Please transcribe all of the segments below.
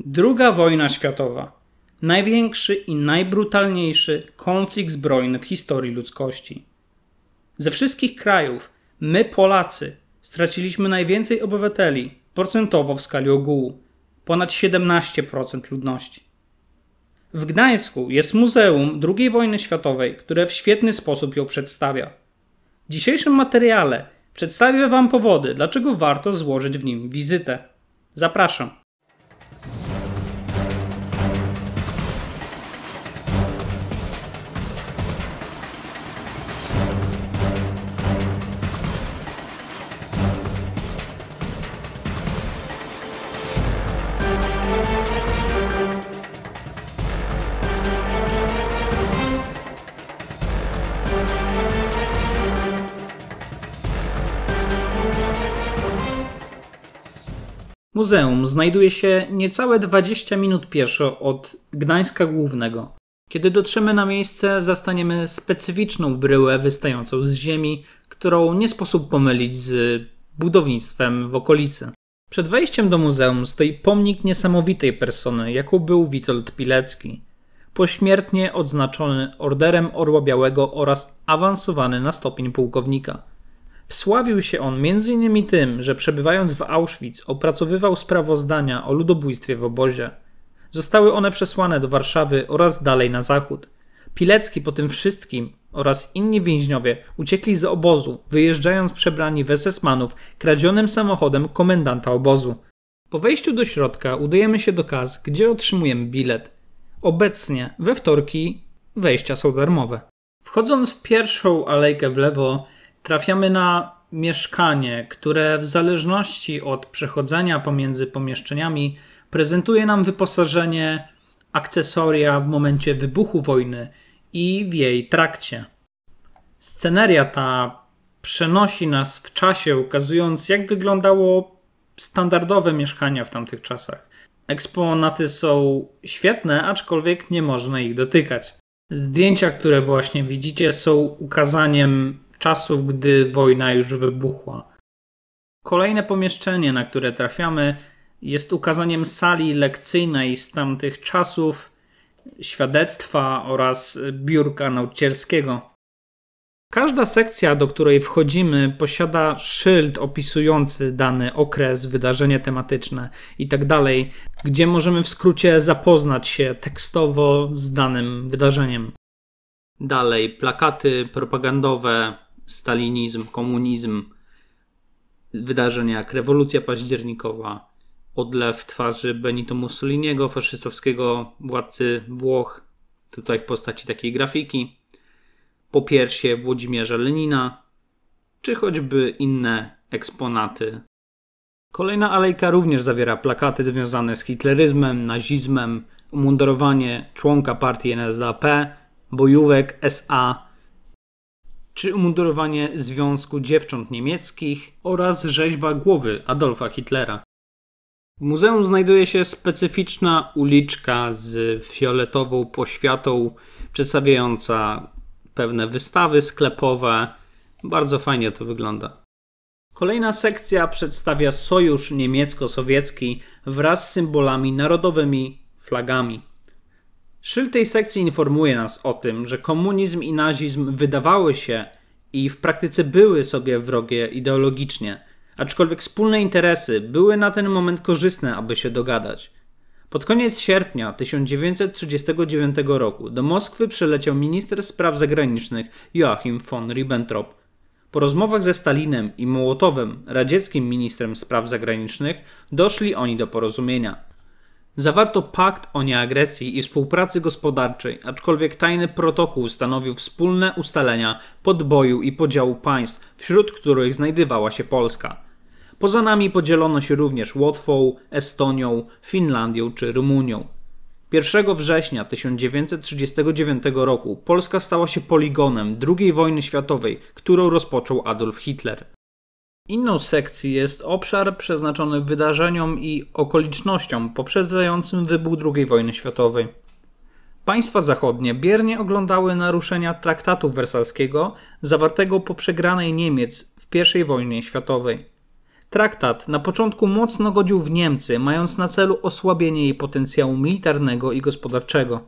Druga wojna światowa największy i najbrutalniejszy konflikt zbrojny w historii ludzkości. Ze wszystkich krajów my, Polacy, straciliśmy najwięcej obywateli procentowo w skali ogółu ponad 17% ludności. W Gdańsku jest Muzeum II wojny światowej, które w świetny sposób ją przedstawia. W dzisiejszym materiale przedstawię Wam powody, dlaczego warto złożyć w nim wizytę. Zapraszam. Muzeum znajduje się niecałe 20 minut pieszo od Gdańska Głównego. Kiedy dotrzemy na miejsce, zastaniemy specyficzną bryłę wystającą z ziemi, którą nie sposób pomylić z budownictwem w okolicy. Przed wejściem do muzeum stoi pomnik niesamowitej persony, jaką był Witold Pilecki. Pośmiertnie odznaczony Orderem Orła Białego oraz awansowany na stopień pułkownika. Wsławił się on m.in. tym, że przebywając w Auschwitz opracowywał sprawozdania o ludobójstwie w obozie. Zostały one przesłane do Warszawy oraz dalej na zachód. Pilecki po tym wszystkim oraz inni więźniowie uciekli z obozu, wyjeżdżając przebrani w SS-manów kradzionym samochodem komendanta obozu. Po wejściu do środka udajemy się do kas, gdzie otrzymujemy bilet. Obecnie we wtorki wejścia są darmowe. Wchodząc w pierwszą alejkę w lewo, trafiamy na mieszkanie, które w zależności od przechodzenia pomiędzy pomieszczeniami prezentuje nam wyposażenie, akcesoria w momencie wybuchu wojny i w jej trakcie. Sceneria ta przenosi nas w czasie, ukazując jak wyglądało standardowe mieszkania w tamtych czasach. Eksponaty są świetne, aczkolwiek nie można ich dotykać. Zdjęcia, które właśnie widzicie, są ukazaniem czasów, gdy wojna już wybuchła. Kolejne pomieszczenie, na które trafiamy, jest ukazaniem sali lekcyjnej z tamtych czasów, świadectwa oraz biurka nauczycielskiego. Każda sekcja, do której wchodzimy, posiada szyld opisujący dany okres, wydarzenie tematyczne itd., tak gdzie możemy w skrócie zapoznać się tekstowo z danym wydarzeniem. Dalej plakaty propagandowe, stalinizm, komunizm, wydarzenia jak rewolucja październikowa, odlew twarzy Benito Mussoliniego, faszystowskiego władcy Włoch, tutaj w postaci takiej grafiki, popiersie Włodzimierza Lenina, czy choćby inne eksponaty. Kolejna alejka również zawiera plakaty związane z hitleryzmem, nazizmem, umundurowanie członka partii NSDAP, bojówek SA czy umundurowanie Związku Dziewcząt Niemieckich oraz rzeźba głowy Adolfa Hitlera. W muzeum znajduje się specyficzna uliczka z fioletową poświatą przedstawiająca pewne wystawy sklepowe. Bardzo fajnie to wygląda. Kolejna sekcja przedstawia sojusz niemiecko-sowiecki wraz z symbolami narodowymi, flagami. Szyl tej sekcji informuje nas o tym, że komunizm i nazizm wydawały się i w praktyce były sobie wrogie ideologicznie, aczkolwiek wspólne interesy były na ten moment korzystne, aby się dogadać. Pod koniec sierpnia 1939 roku do Moskwy przyleciał minister spraw zagranicznych Joachim von Ribbentrop. Po rozmowach ze Stalinem i Mołotowem, radzieckim ministrem spraw zagranicznych, doszli oni do porozumienia. Zawarto pakt o nieagresji i współpracy gospodarczej, aczkolwiek tajny protokół stanowił wspólne ustalenia podboju i podziału państw, wśród których znajdowała się Polska. Poza nami podzielono się również Łotwą, Estonią, Finlandią czy Rumunią. 1 września 1939 roku Polska stała się poligonem II wojny światowej, którą rozpoczął Adolf Hitler. Inną sekcję jest obszar przeznaczony wydarzeniom i okolicznościom poprzedzającym wybuch II wojny światowej. Państwa zachodnie biernie oglądały naruszenia traktatu wersalskiego zawartego po przegranej Niemiec w I wojnie światowej. Traktat na początku mocno godził w Niemcy, mając na celu osłabienie jej potencjału militarnego i gospodarczego.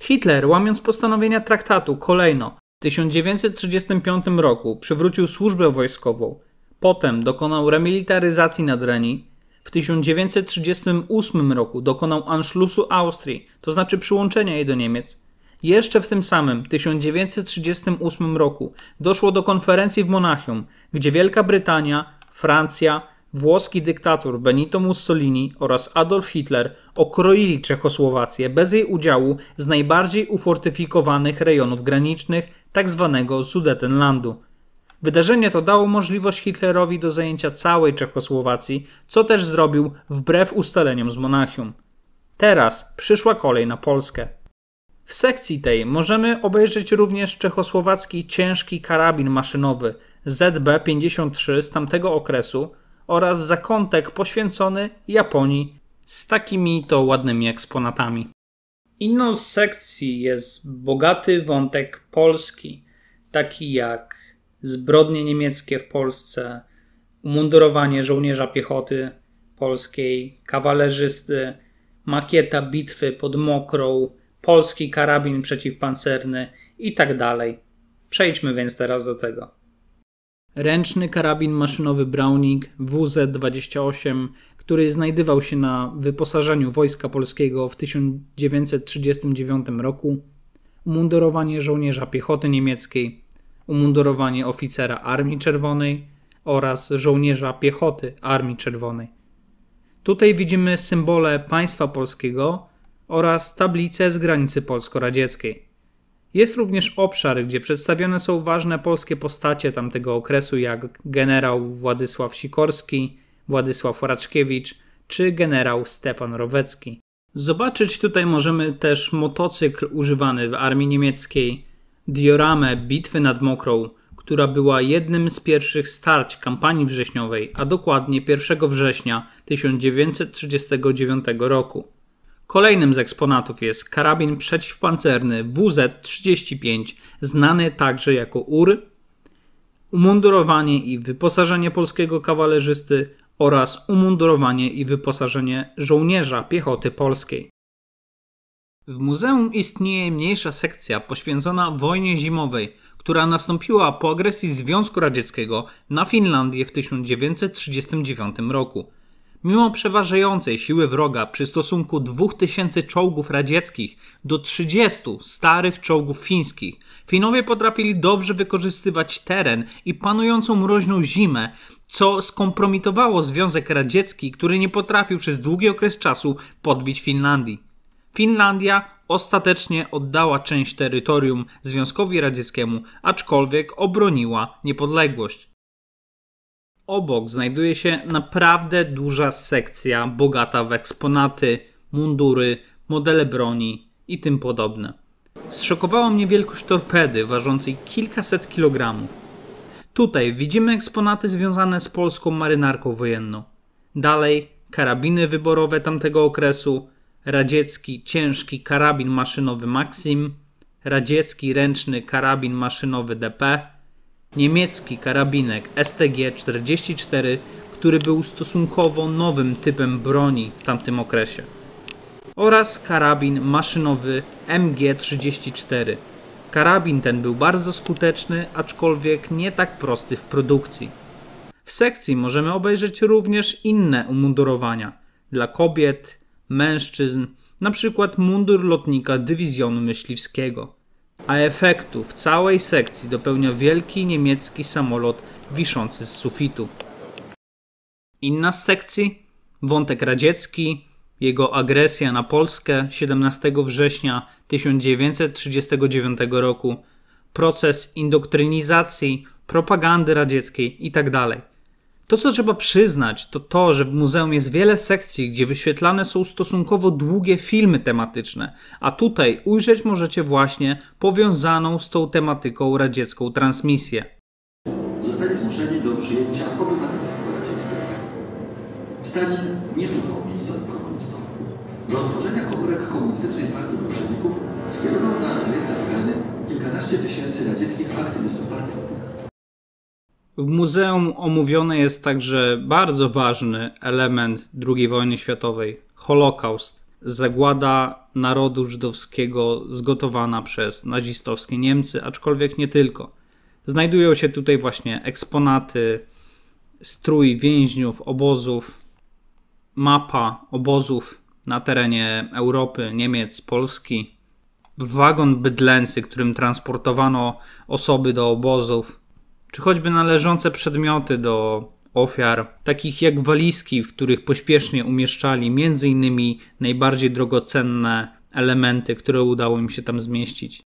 Hitler, łamiąc postanowienia traktatu, kolejno w 1935 roku przywrócił służbę wojskową, Potem dokonał remilitaryzacji Reni. W 1938 roku dokonał Anschlussu Austrii, to znaczy przyłączenia jej do Niemiec. Jeszcze w tym samym 1938 roku doszło do konferencji w Monachium, gdzie Wielka Brytania, Francja, włoski dyktator Benito Mussolini oraz Adolf Hitler okroili Czechosłowację bez jej udziału z najbardziej ufortyfikowanych rejonów granicznych tzw. Tak Sudetenlandu Wydarzenie to dało możliwość Hitlerowi do zajęcia całej Czechosłowacji, co też zrobił wbrew ustaleniom z Monachium. Teraz przyszła kolej na Polskę. W sekcji tej możemy obejrzeć również czechosłowacki ciężki karabin maszynowy ZB-53 z tamtego okresu oraz zakątek poświęcony Japonii z takimi to ładnymi eksponatami. Inną z sekcji jest bogaty wątek polski, taki jak zbrodnie niemieckie w Polsce, umundurowanie żołnierza piechoty polskiej, kawalerzysty, makieta bitwy pod Mokrą, polski karabin przeciwpancerny i tak dalej. Przejdźmy więc teraz do tego. Ręczny karabin maszynowy Browning WZ-28, który znajdował się na wyposażeniu Wojska Polskiego w 1939 roku, umundurowanie żołnierza piechoty niemieckiej, umundurowanie oficera Armii Czerwonej oraz żołnierza piechoty Armii Czerwonej. Tutaj widzimy symbole państwa polskiego oraz tablice z granicy polsko-radzieckiej. Jest również obszar, gdzie przedstawione są ważne polskie postacie tamtego okresu, jak generał Władysław Sikorski, Władysław Raczkiewicz czy generał Stefan Rowecki. Zobaczyć tutaj możemy też motocykl używany w armii niemieckiej, dioramę Bitwy nad Mokrą, która była jednym z pierwszych starć kampanii wrześniowej, a dokładnie 1 września 1939 roku. Kolejnym z eksponatów jest karabin przeciwpancerny WZ-35, znany także jako UR, umundurowanie i wyposażenie polskiego kawalerzysty oraz umundurowanie i wyposażenie żołnierza piechoty polskiej. W muzeum istnieje mniejsza sekcja poświęcona wojnie zimowej, która nastąpiła po agresji Związku Radzieckiego na Finlandię w 1939 roku. Mimo przeważającej siły wroga przy stosunku 2000 czołgów radzieckich do 30 starych czołgów fińskich, Finowie potrafili dobrze wykorzystywać teren i panującą mroźną zimę, co skompromitowało Związek Radziecki, który nie potrafił przez długi okres czasu podbić Finlandii. Finlandia ostatecznie oddała część terytorium Związkowi Radzieckiemu, aczkolwiek obroniła niepodległość. Obok znajduje się naprawdę duża sekcja bogata w eksponaty, mundury, modele broni i tym podobne. Zszokowała mnie wielkość torpedy ważącej kilkaset kilogramów. Tutaj widzimy eksponaty związane z polską marynarką wojenną. Dalej karabiny wyborowe tamtego okresu, radziecki ciężki karabin maszynowy Maxim, radziecki ręczny karabin maszynowy DP, niemiecki karabinek STG-44, który był stosunkowo nowym typem broni w tamtym okresie, oraz karabin maszynowy MG-34. Karabin ten był bardzo skuteczny, aczkolwiek nie tak prosty w produkcji. W sekcji możemy obejrzeć również inne umundurowania dla kobiet, mężczyzn, np. mundur lotnika dywizjonu myśliwskiego. A efektu w całej sekcji dopełnia wielki niemiecki samolot wiszący z sufitu. Inna z sekcji? Wątek radziecki, jego agresja na Polskę 17 września 1939 roku, proces indoktrynizacji, propagandy radzieckiej itd. Tak to, co trzeba przyznać, to to, że w muzeum jest wiele sekcji, gdzie wyświetlane są stosunkowo długie filmy tematyczne, a tutaj ujrzeć możecie właśnie powiązaną z tą tematyką radziecką transmisję. Zostali zmuszeni do przyjęcia obywatelstwa radzieckiego. Stalin nie dawał miejsca komunistom. Do otworzenia komórek komunistycznej partii bolszewików skierował na zryte tereny kilkanaście tysięcy radzieckich aktywistów partyjnych. W muzeum omówiony jest także bardzo ważny element II wojny światowej Holokaust, zagłada narodu żydowskiego zgotowana przez nazistowskie Niemcy, aczkolwiek nie tylko. Znajdują się tutaj właśnie eksponaty, strój więźniów obozów, mapa obozów na terenie Europy, Niemiec, Polski, wagon bydlęcy, którym transportowano osoby do obozów czy choćby należące przedmioty do ofiar, takich jak walizki, w których pośpiesznie umieszczali m.in. najbardziej drogocenne elementy, które udało im się tam zmieścić.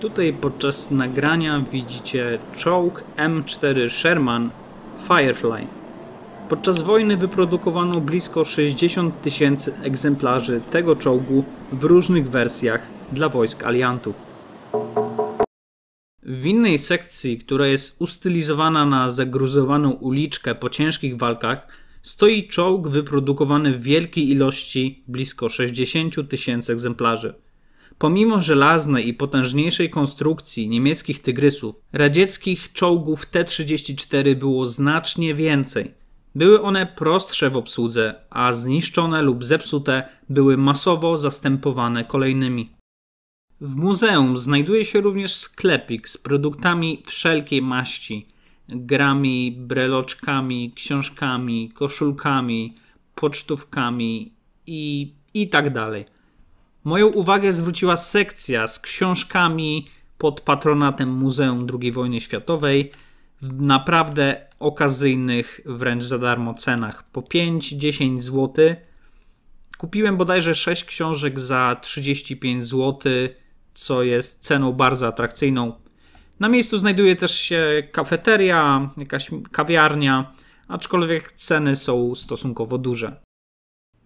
Tutaj podczas nagrania widzicie czołg M4 Sherman Firefly. Podczas wojny wyprodukowano blisko 60 tysięcy egzemplarzy tego czołgu w różnych wersjach dla wojsk aliantów. W innej sekcji, która jest ustylizowana na zagruzowaną uliczkę po ciężkich walkach, stoi czołg wyprodukowany w wielkiej ilości blisko 60 tysięcy egzemplarzy. Pomimo żelaznej i potężniejszej konstrukcji niemieckich tygrysów, radzieckich czołgów T-34 było znacznie więcej. Były one prostsze w obsłudze, a zniszczone lub zepsute były masowo zastępowane kolejnymi. W muzeum znajduje się również sklepik z produktami wszelkiej maści: grami, breloczkami, książkami, koszulkami, pocztówkami i, i tak dalej. Moją uwagę zwróciła sekcja z książkami pod patronatem Muzeum II wojny światowej w naprawdę okazyjnych, wręcz za darmo cenach po 5-10 zł. Kupiłem bodajże 6 książek za 35 zł co jest ceną bardzo atrakcyjną. Na miejscu znajduje też się kafeteria, jakaś kawiarnia, aczkolwiek ceny są stosunkowo duże.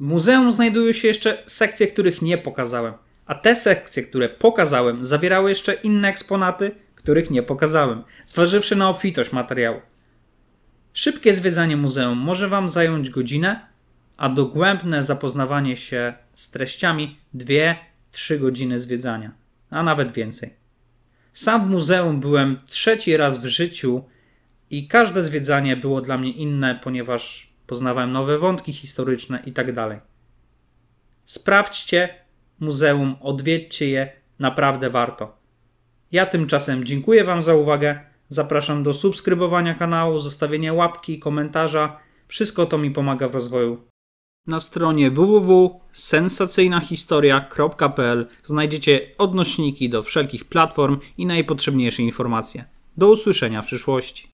W muzeum znajdują się jeszcze sekcje, których nie pokazałem, a te sekcje, które pokazałem, zawierały jeszcze inne eksponaty, których nie pokazałem, zważywszy na obfitość materiału. Szybkie zwiedzanie muzeum może Wam zająć godzinę, a dogłębne zapoznawanie się z treściami 2-3 godziny zwiedzania a nawet więcej. Sam w muzeum byłem trzeci raz w życiu i każde zwiedzanie było dla mnie inne, ponieważ poznawałem nowe wątki historyczne itd. Tak Sprawdźcie muzeum, odwiedźcie je, naprawdę warto. Ja tymczasem dziękuję Wam za uwagę. Zapraszam do subskrybowania kanału, zostawienia łapki, komentarza. Wszystko to mi pomaga w rozwoju na stronie www.sensacyjnahistoria.pl znajdziecie odnośniki do wszelkich platform i najpotrzebniejsze informacje. Do usłyszenia w przyszłości.